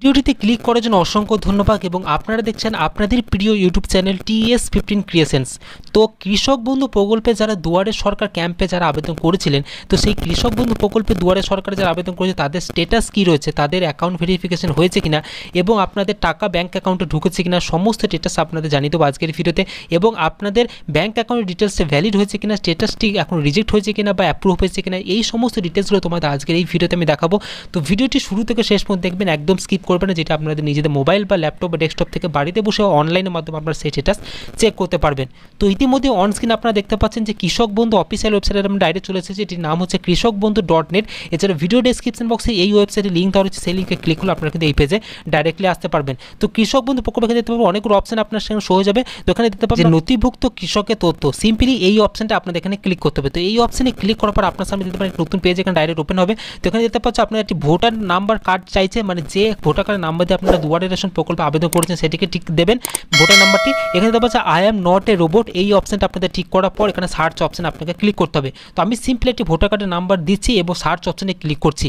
ভিডিওটিতে ক্লিক করার জন্য অসংখ্য ধন্যবাদ এবং আপনারা দেখছেন আপনাদের প্রিয় YouTube channel TS fifteen creations তো কৃষক বন্ধু প্রকল্পে যারা দুয়ারে সরকার ক্যাম্পে যারা আবেদন করেছিলেন তো সেই কৃষক বন্ধু প্রকল্পে দুয়ারে সরকার যারা আবেদন করেছে তাদের স্টেটাস কী রয়েছে তাদের অ্যাকাউন্ট ভেরিফিকেশন হয়েছে কিনা এবং আপনাদের টাকা ব্যাঙ্ক অ্যাকাউন্টে ঢুকেছে কিনা সমস্ত স্টেটাস আপনাদের জানিয়ে দেবো আজকের ভিডিওতে এবং আপনাদের ব্যাঙ্ক অ্যাকাউন্টের ডিটেলসে ভ্যালিড হয়েছে কিনা স্টেটাসটি এখন রিজেক্ট হয়েছে কিনা বা অ্যাপ্রুভ হয়েছে কিনা এই সমস্ত ডিটেলসগুলো তোমাদের আজকের এই ভিডিওতে আমি দেখাবো তো ভিডিওটি শুরু থেকে শেষ পর্যন্ত দেখবেন একদম স্কিপ করবেন না যেটা আপনাদের নিজেদের মোবাইল বা ল্যাপটপ বা ডেস্কটপ থেকে বাড়িতে বসে অনলাইনের মাধ্যমে আপনারা সেই স্টেটাস চেক করতে পারবেন তো ইতি ইতিমধ্যে অনস্ক্রিন আপনারা দেখতে পাচ্ছেন যে কৃষক বন্ধু অফিসিয়াল ওয়েবসাইটের আমরা ডাইরেক্ট চলে এসেছি এটির নাম হচ্ছে কৃষক বন্ধু ডট নেট এছাড়া ভিডিও ডিসক্রিপশন বক্সে এই ওয়েবসাইটের লিঙ্ক দেওয়া হচ্ছে সেই লিঙ্কে ক্লিক করলে আপনারা কিন্তু এই পেজে ডাইরেক্টলি আসতে পারবেন তো কৃষক বন্ধু প্রকল্পে দেখতে পাবেন অনেকগুলো অপশন আপনার সেখানে শো হয়ে যাবে তো এখানে দেখতে পাবেন নথিভুক্ত কৃষকের তথ্য সিম্পলি এই অপশনটা আপনাদের এখানে ক্লিক করতে হবে তো এই অপশনে ক্লিক করার পর আপনার সামনে দেখতে পারেন নতুন পেজ এখানে ডাইরেক্ট ওপেন হবে তো এখানে দেখতে পাচ্ছ আপনার একটি ভোটার নাম্বার কার্ড চাইছে মানে যে ভোটার কার্ডের নাম্বার দিয়ে আপনারা দুয়ারে রেশন প্রকল্পে আবেদন করেছেন সেটিকে ঠিক দেবেন ভোটার নাম্বারটি এখানে দেখতে পাচ্ছেন I am not a robot এই এই অপশানটা আপনাদের ঠিক করার পর এখানে সার্চ অপশান আপনাকে ক্লিক করতে হবে তো আমি সিম্পলি একটি ভোটার কার্ডের নাম্বার দিচ্ছি এবং সার্চ অপশানে ক্লিক করছি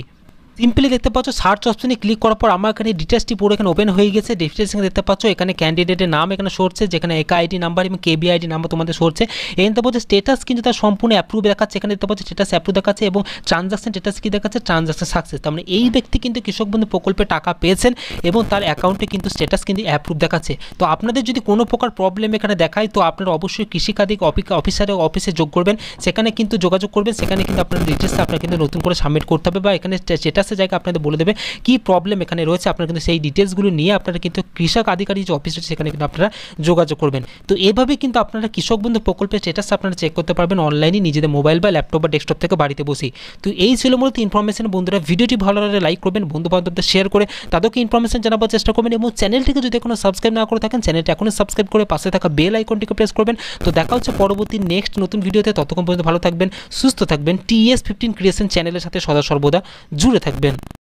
সিম্পলি দেখতে পাচ্ছ সার্চ অপশনে ক্লিক করার পর আমার এখানে ডিটেলসটি পুরো এখানে ওপেন হয়ে গেছে ডিটেলস দেখতে পাচ্ছ এখানে ক্যান্ডিডেটের নাম এখানে সরছে যেখানে একা আইডি নাম্বার এবং কেবি আইডি নাম্বার তোমাদের সরছে এখানে দেখতে পাচ্ছ স্টেটাস কিন্তু তার সম্পূর্ণ অ্যাপ্রুভ দেখাচ্ছে এখানে দেখতে পাচ্ছ স্টেটাস অ্যাপ্রুভ দেখাচ্ছে এবং ট্রানজাকশন স্টেটাস কী দেখাচ্ছে ট্রানজাকশন সাকসেস তার মানে এই ব্যক্তি কিন্তু কৃষক বন্ধু প্রকল্পে টাকা পেয়েছেন এবং তার অ্যাকাউন্টে কিন্তু স্টেটাস কিন্তু অ্যাপ্রুভ দেখাচ্ছে তো আপনাদের যদি কোনো প্রকার প্রবলেম এখানে দেখায় তো আপনারা অবশ্যই কৃষিকাধিক অফিসারে অফিসে যোগ করবেন সেখানে কিন্তু যোগাযোগ করবেন সেখানে কিন্তু আপনার ডিটেলস আপনার কিন্তু নতুন করে সাবমিট করতে হবে বা এখানে স্টেটাস কাছে জায়গা আপনাদের বলে দেবে কি প্রবলেম এখানে রয়েছে আপনারা কিন্তু সেই ডিটেলসগুলো নিয়ে আপনারা কিন্তু কৃষক আধিকারিক যে অফিস রয়েছে সেখানে কিন্তু আপনারা যোগাযোগ করবেন তো এভাবে কিন্তু আপনারা কৃষক বন্ধু প্রকল্পের স্টেটাস আপনারা চেক করতে পারবেন অনলাইনে নিজেদের মোবাইল বা ল্যাপটপ বা ডেস্কটপ থেকে বাড়িতে বসে তো এই ছিল মূলত ইনফরমেশন বন্ধুরা ভিডিওটি ভালো লাগলে লাইক করবেন বন্ধু বান্ধবদের শেয়ার করে তাদেরকে ইনফরমেশন জানাবার চেষ্টা করবেন এবং চ্যানেলটিকে যদি এখনো সাবস্ক্রাইব না করে থাকেন চ্যানেলটি এখনও সাবস্ক্রাইব করে পাশে থাকা বেল আইকনটিকে প্রেস করবেন তো দেখা হচ্ছে পরবর্তী নেক্সট নতুন ভিডিওতে ততক্ষণ পর্যন্ত ভালো থাকবেন সুস্থ থাকবেন টিএস ফিফটিন ক্রিয়েশন চ্যানেলের সাথে সদা সর্বদা জুড়ে থাকবেন রাখবেন